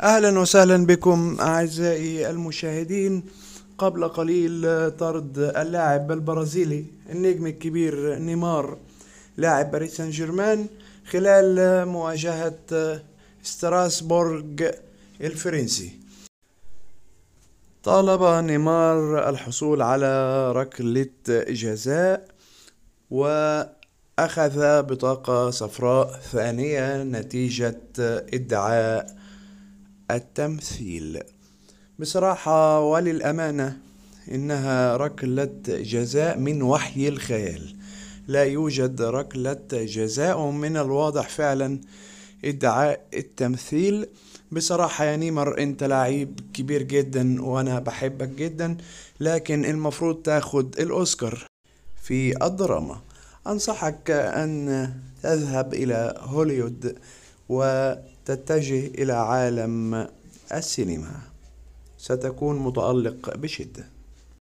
اهلا وسهلا بكم اعزائي المشاهدين قبل قليل طرد اللاعب البرازيلي النجم الكبير نيمار لاعب باريس سان جيرمان خلال مواجهة ستراسبورغ الفرنسي طالب نيمار الحصول على ركلة جزاء وأخذ بطاقة صفراء ثانية نتيجة ادعاء التمثيل بصراحة وللأمانة إنها ركلة جزاء من وحي الخيال لا يوجد ركلة جزاء من الواضح فعلا ادعاء التمثيل بصراحة يا نيمر انت لعيب كبير جدا وانا بحبك جدا لكن المفروض تاخد الاوسكار في الدراما انصحك ان تذهب الى هوليوود وتتجه إلى عالم السينما ستكون متألق بشدة